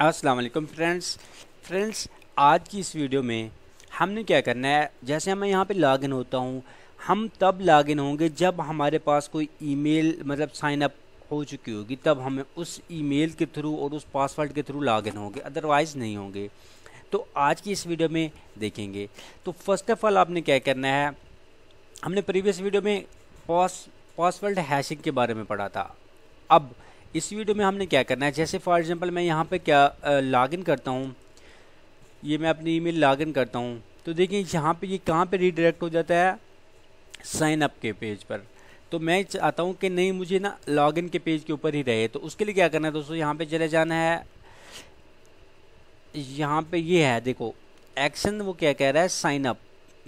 अस्सलाम वालेकुम friends friends आज की इस वीडियो में हमने क्या करना है जैसे मैं यहाँ पे लॉगिन होता हूँ हम तब लॉगिन होंगे जब हमारे पास कोई ईमेल मतलब साइन अप हो चुकी होगी तब हमें उस ईमेल के थ्रू और उस पासवर्ड के थ्रू लॉगिन होंगे अदरवाइज़ नहीं होंगे तो आज की इस वीडियो में देखेंगे तो फर्स्ट ऑफ़ ऑल आपने क्या करना है हमने प्रीवियस वीडियो में पास पासवर्ड हैशिंग के बारे में पढ़ा था अब इस वीडियो में हमने क्या करना है जैसे फॉर एग्जांपल मैं यहाँ पे क्या लॉगिन करता हूँ ये मैं अपनी ईमेल लॉगिन करता हूँ तो देखिए यहाँ पे ये कहाँ पे रीडायरेक्ट हो जाता है साइन अप के पेज पर तो मैं चाहता हूँ कि नहीं मुझे ना लॉगिन के पेज के ऊपर ही रहे तो उसके लिए क्या करना है दोस्तों यहाँ पे चले जाना है यहाँ पे ये है देखो एक्शन वो क्या कह रहा है साइन अप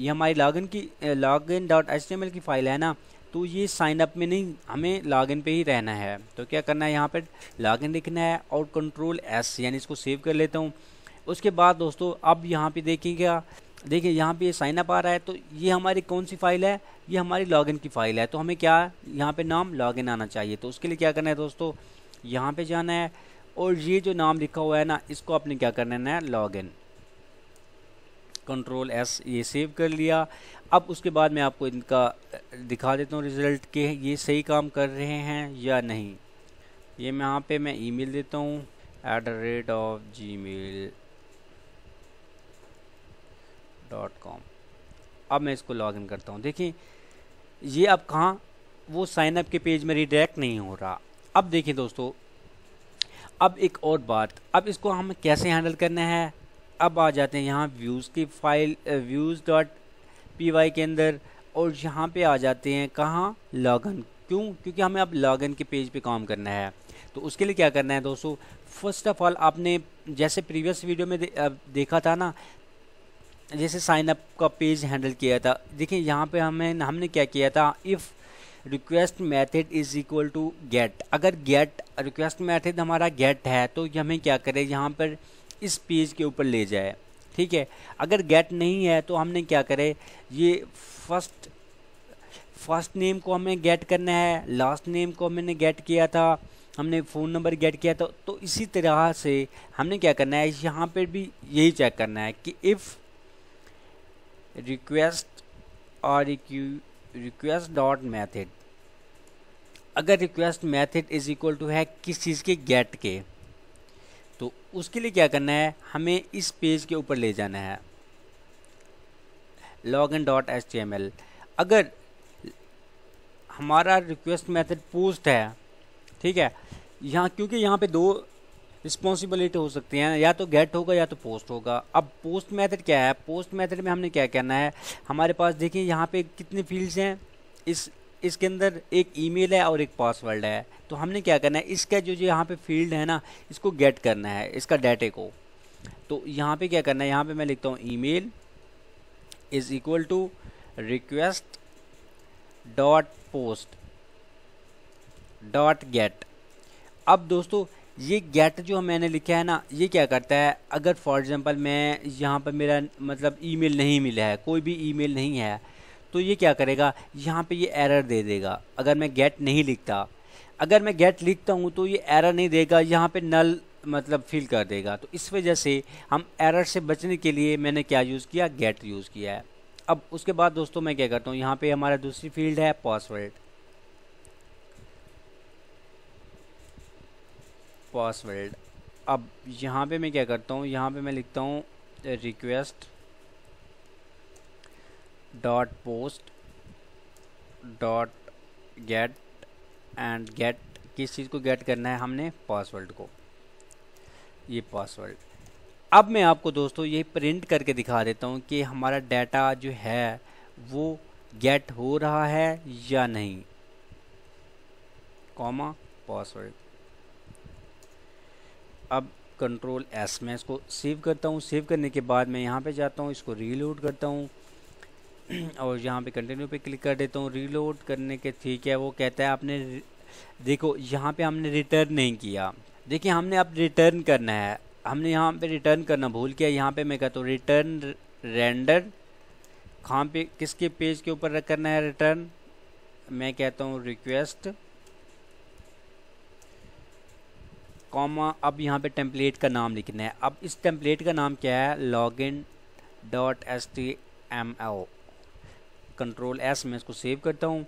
ये हमारी लॉगिन की लॉगिन डॉट एच की फ़ाइल है ना तो ये साइन अप में नहीं हमें लॉगिन पे ही रहना है तो क्या करना है यहाँ पर लॉगिन लिखना है और कंट्रोल एस यानी इसको सेव कर लेता हूँ उसके बाद दोस्तों अब यहाँ पे देखिएगा देखिए यहाँ पे साइन अप आ रहा है तो ये हमारी कौन सी फाइल है ये हमारी लॉगिन की फ़ाइल है तो हमें क्या यहाँ पे नाम लॉगिन आना चाहिए तो उसके लिए क्या करना है दोस्तों यहाँ पे जाना है और ये जो नाम लिखा हुआ है ना इसको आपने क्या करना है लॉगिन कंट्रोल एस ये सेव कर लिया अब उसके बाद मैं आपको इनका दिखा देता हूँ रिज़ल्ट के ये सही काम कर रहे हैं या नहीं ये मैं यहाँ पे मैं ईमेल देता हूँ at the rate of ji mail dot com अब मैं इसको लॉग इन करता हूँ देखिए ये अब कहाँ वो साइनअप के पेज में रिडायरेक्ट नहीं हो रहा अब देखिए दोस्तों अब एक और बात अब इसको हमें कैसे हैंडल करना है अब आ जाते हैं यहाँ व्यूज़ की file views dot P Y के अंदर और यहाँ पे आ जाते हैं कहाँ लॉगन क्यों क्योंकि हमें अब लॉगन के पेज पे काम करना है तो उसके लिए क्या करना है दोस्तों फर्स्ट ऑफ ऑल आपने जैसे प्रीवियस वीडियो में दे, देखा था ना जैसे साइन अप का पेज हैंडल किया था देखिए यहाँ पे हमें हमने क्या किया था if request method is equal to get अगर गेट रिक्वेस्ट मेथड हमारा गेट है तो हमें क्या करें यहाँ पर इस पेज के ऊपर ले जाए ठीक है अगर गेट नहीं है तो हमने क्या करे ये फर्स्ट फर्स्ट नेम को हमें गेट करना है लास्ट नेम को हमने गेट किया था हमने फ़ोन नंबर गेट किया था तो इसी तरह से हमने क्या करना है यहाँ पर भी यही चेक करना है कि इफ़ रिक्वेस्ट और रिक्वेस्ट डॉट मैथड अगर request method is equal to है किस चीज़ के गेट के तो उसके लिए क्या करना है हमें इस पेज के ऊपर ले जाना है log in dot H T M L अगर हमारा रिक्वेस्ट मेथड पोस्ट है ठीक है यहाँ क्योंकि यहाँ पे दो रिस्पॉन्सिबिलिटी हो सकती हैं या तो गेट होगा या तो पोस्ट होगा अब पोस्ट मेथड क्या है पोस्ट मेथड में हमने क्या करना है हमारे पास देखिए यहाँ पे कितने फील्ड्स हैं इस इसके अंदर एक ईमेल है और एक पासवर्ड है तो हमने क्या करना है इसका जो जो यहाँ पे फील्ड है ना इसको गेट करना है इसका डाटे को तो यहाँ पे क्या करना है यहाँ पे मैं लिखता हूँ email is equal to request dot post dot get अब दोस्तों ये गेट जो मैंने लिखा है ना ये क्या करता है अगर फॉर एग्ज़ाम्पल मैं यहाँ पर मेरा मतलब ईमेल नहीं मिला है कोई भी ईमेल नहीं है तो ये क्या करेगा यहाँ पे ये एरर दे देगा अगर मैं गेट नहीं लिखता अगर मैं गेट लिखता हूँ तो ये एरर नहीं देगा यहाँ पे नल मतलब फिल कर देगा तो इस वजह से हम एरर से बचने के लिए मैंने क्या यूज़ किया गेट यूज़ किया है अब उसके बाद दोस्तों मैं क्या करता हूँ यहाँ पर हमारा दूसरी फील्ड है पासवर्ड पासवर्ड अब यहाँ पे मैं क्या करता हूँ यहाँ पे मैं लिखता हूँ request dot post dot get and get किस चीज़ को गेट करना है हमने पासवर्ड को ये पासवर्ड अब मैं आपको दोस्तों ये प्रिंट करके दिखा देता हूँ कि हमारा डाटा जो है वो गेट हो रहा है या नहीं कॉमा पासवर्ड अब कंट्रोल एस मैं इसको सेव करता हूँ सेव करने के बाद मैं यहाँ पे जाता हूँ इसको रीलोड करता हूँ और यहाँ पे कंटिन्यू पे क्लिक कर देता हूँ रीलोड करने के ठीक है वो कहता है आपने देखो यहाँ पे हमने रिटर्न नहीं किया देखिए हमने अब रिटर्न करना है हमने यहाँ पे रिटर्न करना भूल किया यहाँ पे मैं कहता हूँ रिटर्न रेंडर कहाँ पे किसके पेज के ऊपर करना है रिटर्न मैं कहता हूँ रिक्वेस्ट कॉमा अब यहाँ पे टेम्पलेट का नाम लिखना है अब इस टेम्पलेट का नाम क्या है log in dot S T M L control S में इसको सेव करता हूँ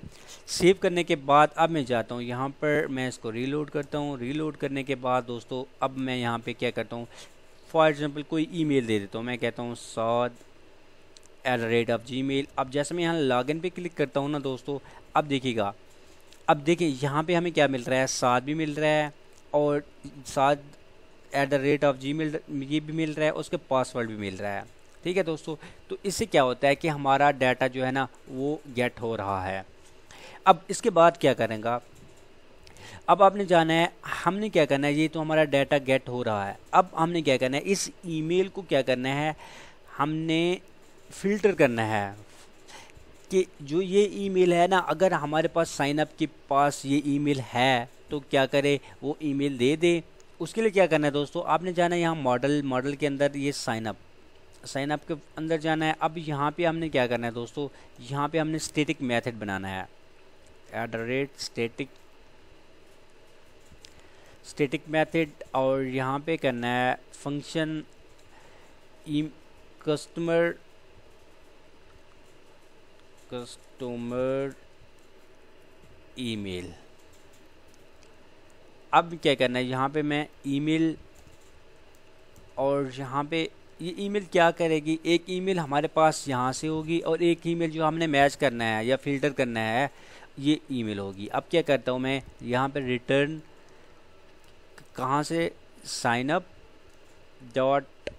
सेव करने के बाद अब मैं जाता हूँ यहाँ पर मैं इसको रीलोड करता हूँ रीलोड करने के बाद दोस्तों अब मैं यहाँ पे क्या करता हूँ फॉर एग्ज़ाम्पल कोई ईमेल दे देता हूँ मैं कहता हूँ Saad at rate of gmail अब जैसे मैं यहाँ इन पर क्लिक करता हूँ ना दोस्तों अब देखिएगा अब देखिए यहाँ पर हमें क्या मिल रहा है सात भी मिल रहा है और सात at the rate of gmail ये भी मिल रहा है उसके पासवर्ड भी मिल रहा है ठीक है दोस्तों तो इससे क्या होता है कि हमारा डाटा जो है ना वो गेट हो रहा है अब इसके बाद क्या करेंगे अब आपने जाना है हमने क्या करना है ये तो हमारा डाटा गेट हो रहा है अब हमने क्या करना है इस ईमेल को क्या करना है हमने फ़िल्टर करना है कि जो ये ईमेल है ना अगर हमारे पास साइन अप के पास ये ईमेल है तो क्या करे वो ईमेल दे दे उसके लिए क्या करना है दोस्तों आपने जाना है यहाँ मॉडल मॉडल के अंदर ये साइन अप साइन अप के अंदर जाना है अब यहाँ पे हमने क्या करना है दोस्तों यहाँ पे हमने स्टेटिक मेथड बनाना है at the rate static static method और यहाँ पे करना है फंक्शन कस्टमर कस्टमर ईमेल अब क्या करना है यहाँ पे मैं ईमेल और यहाँ पे ये ईमेल क्या करेगी एक ईमेल हमारे पास यहाँ से होगी और एक ईमेल जो हमने मैच करना है या फ़िल्टर करना है ये ईमेल होगी अब क्या करता हूँ मैं यहाँ पर रिटर्न कहाँ से signup dot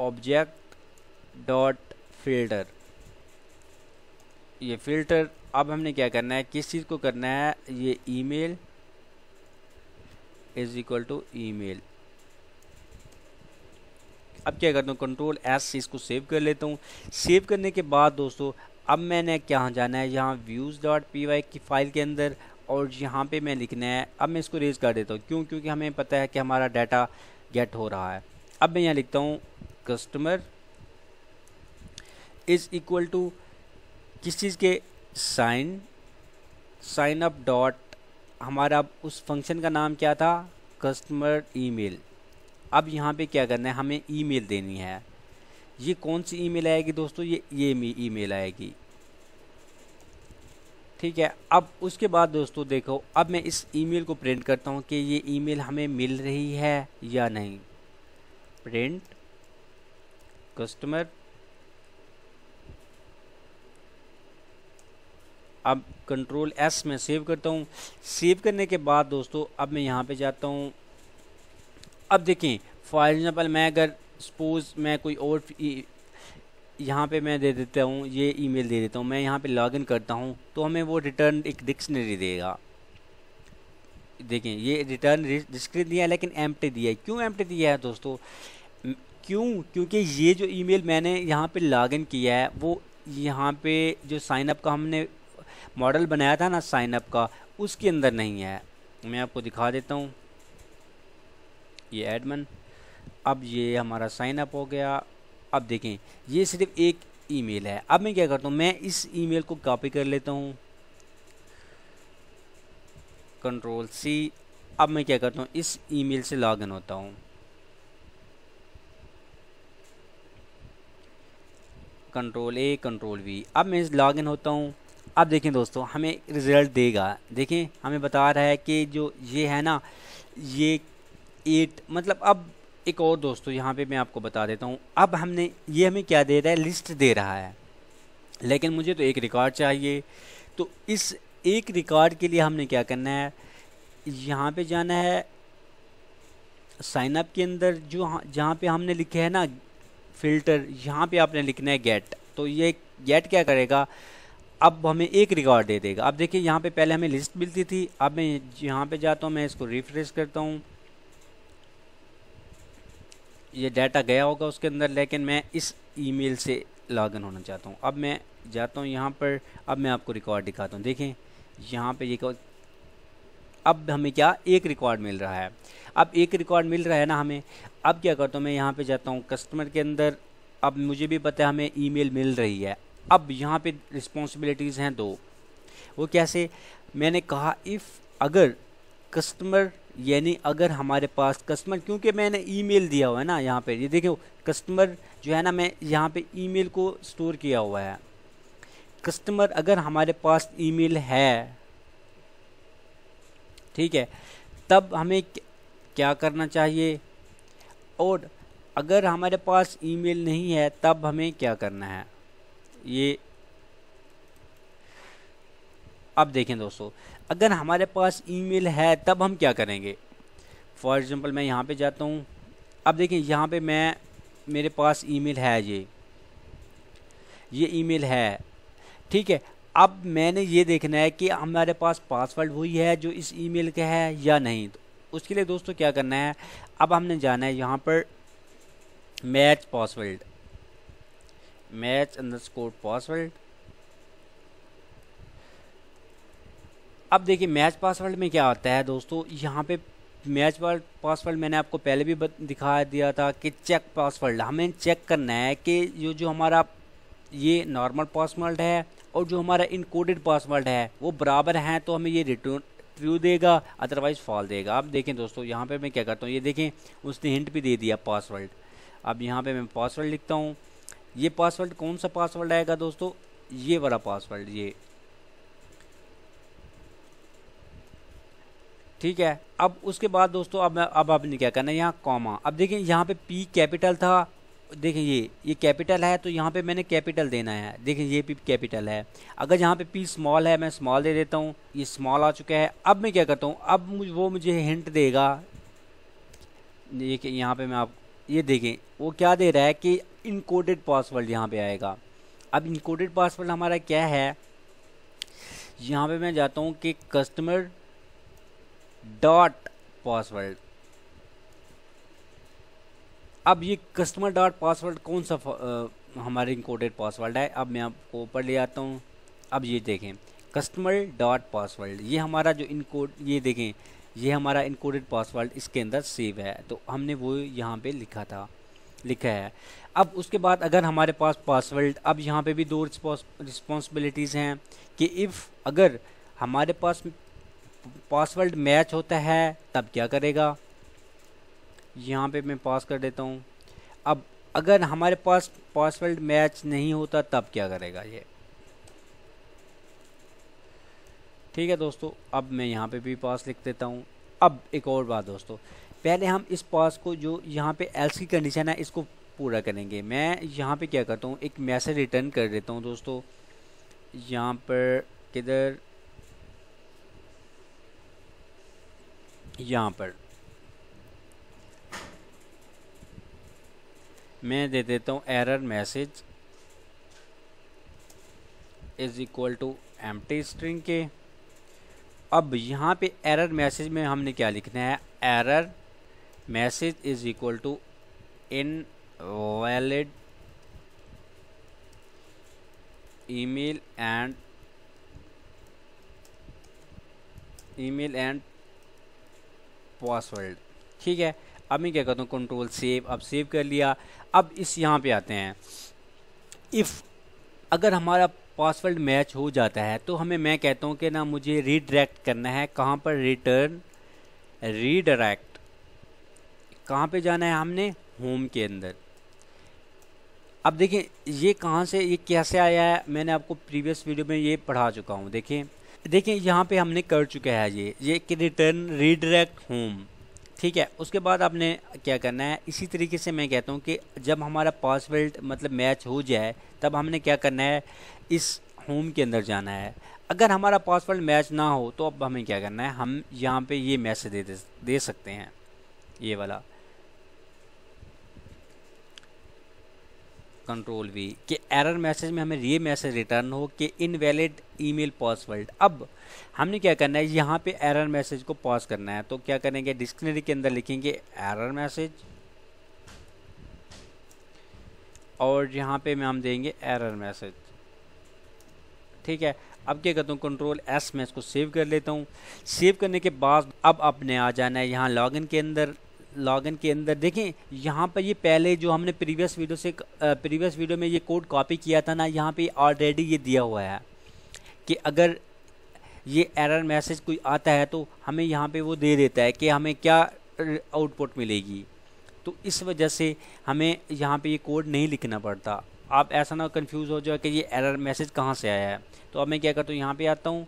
object dot filter ये फ़िल्टर अब हमने क्या करना है किस चीज़ को करना है ये email is equal to email अब क्या करता हूँ कंट्रोल एस से इसको सेव कर लेता हूँ सेव करने के बाद दोस्तों अब मैंने कहाँ जाना है यहाँ व्यूज़ डॉट पी वाई की फ़ाइल के अंदर और यहाँ पे मैं लिखना है अब मैं इसको रेज कर देता हूँ क्यों क्योंकि हमें पता है कि हमारा डाटा गेट हो रहा है अब मैं यहाँ लिखता हूँ कस्टमर इज़ इक्वल टू किस चीज़ के साइन साइन अप डॉट हमारा उस फंक्शन का नाम क्या था कस्टमर ईमेल अब यहाँ पे क्या करना है हमें ईमेल देनी है ये कौन सी ईमेल आएगी दोस्तों ये ये ईमेल आएगी ठीक है अब उसके बाद दोस्तों देखो अब मैं इस ईमेल को प्रिंट करता हूँ कि ये ईमेल हमें मिल रही है या नहीं प्रिंट कस्टमर अब कंट्रोल एस में सेव करता हूँ सेव करने के बाद दोस्तों अब मैं यहाँ पे जाता हूँ अब देखें फॉर एग्ज़ाम्पल मैं अगर सपोज़ मैं कोई और e- यहाँ पे मैं दे देता हूँ ये ईमेल दे देता हूँ मैं यहाँ पे लॉगिन करता हूँ तो हमें वो रिटर्न एक डिक्शनरी देगा देखें ये रिटर्न डिस्क्रिप दिया है लेकिन एम दिया है क्यों एम दिया है दोस्तों क्यों क्योंकि ये जो ईमेल मैंने यहाँ पे लॉगिन किया है वो यहाँ पे जो साइनअप का हमने मॉडल बनाया था ना साइनअप का उसके अंदर नहीं है मैं आपको दिखा देता हूँ ये एडमन अब ये हमारा साइन अप हो गया अब देखें ये सिर्फ एक ईमेल है अब मैं क्या करता हूँ मैं इस ईमेल को कॉपी कर लेता हूँ कंट्रोल सी अब मैं क्या करता हूँ इस ईमेल से लॉगिन होता हूँ कंट्रोल ए कंट्रोल वी अब मैं लॉगिन होता हूँ अब देखें दोस्तों हमें रिज़ल्ट देगा देखें हमें बता रहा है कि जो ये है ना ये एट मतलब अब एक और दोस्तों यहाँ पे मैं आपको बता देता हूँ अब हमने ये हमें क्या दे रहा है लिस्ट दे रहा है लेकिन मुझे तो एक रिकॉर्ड चाहिए तो इस एक रिकॉर्ड के लिए हमने क्या करना है यहाँ पे जाना है साइनअप के अंदर जो जहाँ पे हमने लिखे है ना फ़िल्टर यहाँ पे आपने लिखना है गेट तो ये गेट क्या करेगा अब हमें एक रिकॉर्ड दे देगा अब देखिए यहाँ पे पहले हमें लिस्ट मिलती थी अब मैं यहाँ पे जाता हूँ मैं इसको रिफ्रेश करता हूँ ये डाटा गया होगा उसके अंदर लेकिन मैं इस ईमेल से लॉगिन होना चाहता हूँ अब मैं जाता हूँ यहाँ पर अब मैं आपको रिकॉर्ड दिखाता हूँ देखें यहाँ पे ये अब हमें क्या एक रिकॉर्ड मिल रहा है अब एक रिकॉर्ड मिल रहा है ना हमें अब क्या करता हूँ मैं यहाँ पे जाता हूँ कस्टमर के अंदर अब मुझे भी पता है हमें ईमेल मिल रही है अब यहाँ पे रिस्पॉन्सिबिलिटीज़ हैं दो वो कैसे मैंने कहा इफ़ अगर कस्टमर यानी अगर हमारे पास कस्टमर क्योंकि मैंने ईमेल दिया हुआ है ना यहाँ पे ये देखो कस्टमर जो है ना मैं यहाँ पे ईमेल को स्टोर किया हुआ है कस्टमर अगर हमारे पास ईमेल है ठीक है तब हमें क्या करना चाहिए और अगर हमारे पास ईमेल नहीं है तब हमें क्या करना है ये अब देखें दोस्तों अगर हमारे पास ईमेल है तब हम क्या करेंगे फॉर एग्ज़ाम्पल मैं यहाँ पे जाता हूँ अब देखिए यहाँ पे मैं मेरे पास ईमेल है ये ये ईमेल है ठीक है अब मैंने ये देखना है कि हमारे पास पासवर्ड वही है जो इस ईमेल का है या नहीं तो उसके लिए दोस्तों क्या करना है अब हमने जाना है यहाँ पर match password match underscore password अब देखिए मैच पासवर्ड में क्या होता है दोस्तों यहाँ पे मैच पासवर्ड मैंने आपको पहले भी दिखा दिया था कि चेक पासवर्ड हमें चेक करना है कि जो जो हमारा ये नॉर्मल पासवर्ड है और जो हमारा इनकोडेड पासवर्ड है वो बराबर हैं तो हमें ये रिटर्न ट्रू देगा अदरवाइज़ फॉल देगा अब देखें दोस्तों यहाँ पे मैं क्या करता हूँ ये देखें उसने हिंट भी दे दिया पासवर्ड अब यहाँ पे मैं पासवर्ड लिखता हूँ ये पासवर्ड कौन सा पासवर्ड आएगा दोस्तों ये वाला पासवर्ड ये ठीक है अब उसके बाद दोस्तों अब अब आपने क्या करना है यहाँ कॉमा अब देखें यहाँ पे पी कैपिटल था देखें ये ये कैपिटल है तो यहाँ पे मैंने कैपिटल देना है देखें ये भी कैपिटल है अगर यहाँ पे पी स्मॉल है मैं स्मॉल दे देता हूँ ये स्मॉल आ चुका है अब मैं क्या करता हूँ अब मुझ, वो मुझे हिंट देगा ये यहाँ पर मैं आप ये देखें वो क्या दे रहा है कि इनकोडेड पासवर्ड यहाँ पर आएगा अब इनकोडेड पासवर्ड हमारा क्या है यहाँ पर मैं जाता हूँ कि कस्टमर डॉट पासवर्ड अब ये कस्टमर डॉट पासवर्ड कौन सा आ, हमारे इंकोडेड पासवर्ड है अब मैं आपको ऊपर ले आता हूँ अब ये देखें कस्टमर डॉट पासवर्ड ये हमारा जो इनकोड ये देखें ये हमारा इनकोडेड पासवर्ड इसके अंदर सेव है तो हमने वो यहाँ पे लिखा था लिखा है अब उसके बाद अगर हमारे पास पासवर्ड अब यहाँ पे भी दो रिस्पॉन्सिबिलिटीज़ हैं कि इफ़ अगर हमारे पास पासवर्ड मैच होता है तब क्या करेगा यहाँ पे मैं पास कर देता हूँ अब अगर हमारे पास पासवर्ड मैच नहीं होता तब क्या करेगा ये ठीक है दोस्तों अब मैं यहाँ पे भी पास लिख देता हूँ अब एक और बात दोस्तों पहले हम इस पास को जो यहाँ पे एल्स की कंडीशन है इसको पूरा करेंगे मैं यहाँ पे क्या करता हूँ एक मैसेज रिटर्न कर देता हूँ दोस्तों यहाँ पर किधर यहाँ पर मैं दे देता हूँ error message is equal to M string के अब यहाँ पे एरर मैसेज में हमने क्या लिखना है error message is equal to invalid email and email and password ठीक है अब मैं क्या करता हूँ कंट्रोल सेव अब सेव कर लिया अब इस यहाँ पे आते हैं इफ़ अगर हमारा पासवर्ड मैच हो जाता है तो हमें मैं कहता हूँ कि ना मुझे रीडायरेक्ट करना है कहाँ पर रिटर्न रीडायरेक्ट कहाँ पे जाना है हमने होम के अंदर अब देखिए ये कहाँ से ये कैसे आया है मैंने आपको प्रीवियस वीडियो में ये पढ़ा चुका हूँ देखें देखिए यहाँ पे हमने कर चुका है ये ये कि रिटर्न रीडरेक्ट होम ठीक है उसके बाद आपने क्या करना है इसी तरीके से मैं कहता हूँ कि जब हमारा पासवर्ड मतलब मैच हो जाए तब हमने क्या करना है इस होम के अंदर जाना है अगर हमारा पासवर्ड मैच ना हो तो अब हमें क्या करना है हम यहाँ पे ये मैसेज दे दे सकते हैं ये वाला कंट्रोल वी कि एरर मैसेज में हमें ये मैसेज रिटर्न हो कि इनवैलिड ईमेल पासवर्ड अब हमने क्या करना है यहाँ पे एरर मैसेज को पास करना है तो क्या करेंगे डिक्शनरी के अंदर लिखेंगे एरर मैसेज और यहाँ पे हम देंगे एरर मैसेज ठीक है अब क्या करता हूँ कंट्रोल एस मैं इसको सेव कर लेता हूँ सेव करने के बाद अब आपने आ जाना है यहाँ लॉगिन के अंदर लॉगिन के अंदर देखें यहाँ पर ये पहले जो हमने प्रीवियस वीडियो से प्रीवियस वीडियो में ये कोड कॉपी किया था ना यहाँ पे ऑलरेडी ये दिया हुआ है कि अगर ये एरर मैसेज कोई आता है तो हमें यहाँ पे वो दे देता है कि हमें क्या आउटपुट मिलेगी तो इस वजह से हमें यहाँ पे ये कोड नहीं लिखना पड़ता आप ऐसा ना कन्फ्यूज़ हो जाए कि ये एरर मैसेज कहाँ से आया है तो अब मैं क्या करता हूँ यहाँ पर आता हूँ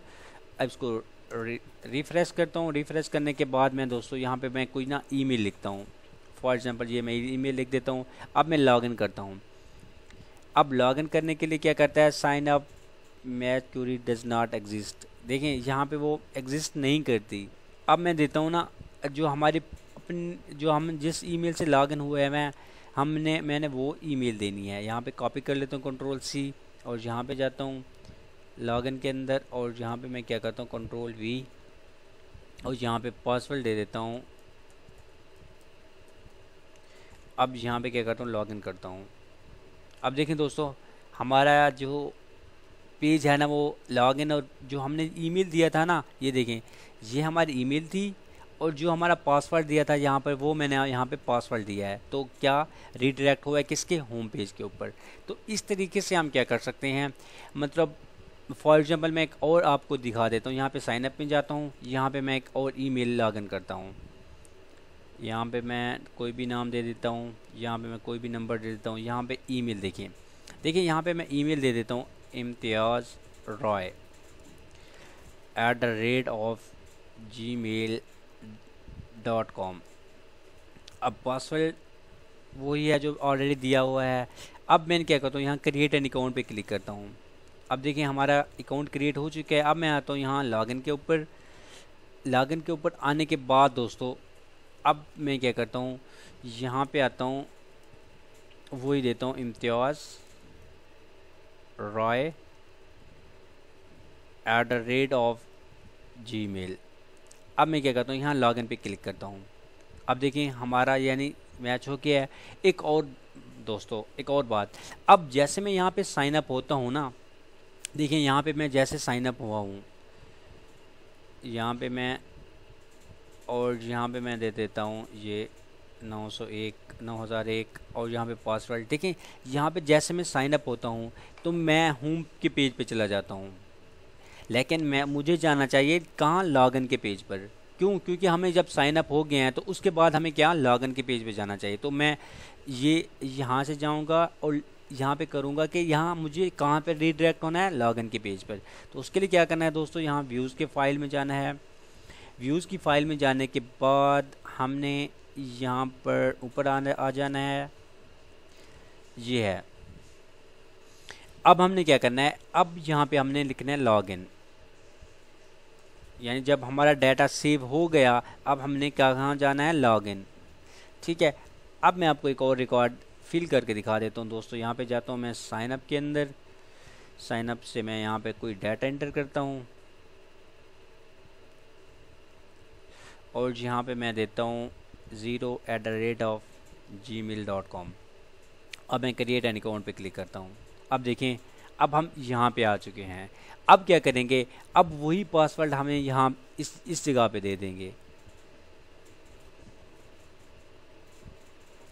इसको रिफ़्रेश करता हूँ रिफ़्रेश करने के बाद मैं दोस्तों यहाँ पे मैं कोई ना ईमेल लिखता हूँ फॉर एग्ज़ाम्पल ये मैं ईमेल लिख देता हूँ अब मैं लॉगिन करता हूँ अब लॉगिन करने के लिए क्या करता है sign up math query does not exist देखें यहाँ पे वो एग्जिस्ट नहीं करती अब मैं देता हूँ ना जो हमारे अपन जो हम जिस ई से लॉगिन हुए हैं मैं हमने मैंने वो ई देनी है यहाँ पर कॉपी कर लेता हूँ कंट्रोल सी और यहाँ पर जाता हूँ लॉगिन के अंदर और यहाँ पे मैं क्या करता हूँ कंट्रोल वी और यहाँ पे पासवर्ड दे देता हूँ अब यहाँ पे क्या करता हूँ लॉगिन करता हूँ अब देखें दोस्तों हमारा जो पेज है ना वो लॉगिन और जो हमने ईमेल दिया था ना ये देखें ये हमारी ईमेल थी और जो हमारा पासवर्ड दिया था यहाँ पर वो मैंने यहाँ पे पासवर्ड दिया है तो क्या रिडायरेक्ट हुआ है किसके होम पेज के ऊपर तो इस तरीके से हम क्या कर सकते हैं मतलब फॉर एग्जांपल मैं एक और आपको दिखा देता हूँ यहाँ पे साइन अप में जाता हूँ यहाँ पे मैं एक और ईमेल लॉगिन करता हूँ यहाँ पे मैं कोई भी नाम दे देता हूँ यहाँ पे मैं कोई भी नंबर दे देता हूँ यहाँ पे ईमेल देखिए देखिए यहाँ पे मैं ईमेल दे देता हूँ Imtiaz Roy at the rate of ji mail dot com अब पासवर्ड वही है जो ऑलरेडी दिया हुआ है अब मैंने क्या करता हूँ यहाँ क्रिएट एन अकाउंट पर क्लिक करता हूँ अब देखिए हमारा अकाउंट क्रिएट हो चुका है अब मैं आता हूँ यहाँ लॉगिन के ऊपर लॉगिन के ऊपर आने के बाद दोस्तों अब मैं क्या करता हूँ यहाँ पे आता हूँ वही देता हूँ Imtiaz Roy at the rate of gmail अब मैं क्या करता हूँ यहाँ लॉगिन पे क्लिक करता हूँ अब देखिए हमारा यानी मैच हो गया है एक और दोस्तों एक और बात अब जैसे मैं यहाँ पे साइन अप होता हूँ ना देखिए यहाँ पे मैं जैसे साइन अप हुआ हूँ यहाँ पे मैं और यहाँ पे मैं दे देता हूँ ये 901 9001 और यहाँ पे पासवर्ड देखें यहाँ पे जैसे मैं साइन अप होता हूँ तो मैं होम के पेज पे चला जाता हूँ लेकिन मैं मुझे जाना चाहिए कहाँ लॉगिन के पेज पर क्यों क्योंकि हमें जब साइन अप हो गए हैं तो उसके बाद हमें क्या लॉगिन के पेज पे जाना चाहिए तो मैं ये यहाँ से जाऊँगा और यहाँ पे करूँगा कि यहाँ मुझे कहाँ पे रीडायरेक्ट होना है लॉगिन के पेज पर तो उसके लिए क्या करना है दोस्तों यहाँ व्यूज़ के फाइल में जाना है व्यूज़ की फ़ाइल में जाने के बाद हमने यहाँ पर ऊपर आने आ जाना है ये है अब हमने क्या करना है अब यहाँ पे हमने लिखना है लॉगिन यानी जब हमारा डाटा सेव हो गया अब हमने कहाँ जाना है लॉगिन ठीक है अब मैं आपको एक और रिकॉर्ड फिल करके दिखा देता हूँ दोस्तों यहाँ पे जाता हूँ मैं साइनअप के अंदर साइनअप से मैं यहाँ पे कोई डाटा एंटर करता हूँ और यहाँ पे मैं देता हूँ zero at the rate of ji mail dot com अब मैं क्रिएट एन अकाउंट पर क्लिक करता हूँ अब देखें अब हम यहाँ पे आ चुके हैं अब क्या करेंगे अब वही पासवर्ड हमें यहाँ इस इस जगह पे दे देंगे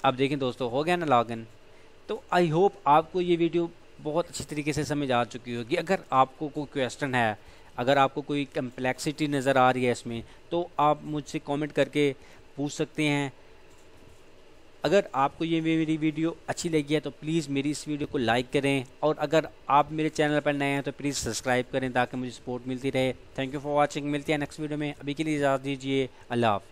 अब देखें दोस्तों हो गया ना लॉगिन तो आई होप आपको ये वीडियो बहुत अच्छी तरीके से समझ आ चुकी होगी अगर आपको कोई क्वेश्चन है अगर आपको कोई कम्प्लेक्सिटी नज़र आ रही है इसमें तो आप मुझसे कमेंट करके पूछ सकते हैं अगर आपको ये मेरी वीडियो अच्छी लगी है तो प्लीज़ मेरी इस वीडियो को लाइक करें और अगर आप मेरे चैनल पर नए हैं तो प्लीज़ सब्सक्राइब करें ताकि मुझे सपोर्ट मिलती रहे थैंक यू फॉर वॉचिंग मिलती है नेक्स्ट वीडियो में अभी के लिए इजाज़त दीजिए अल्लाह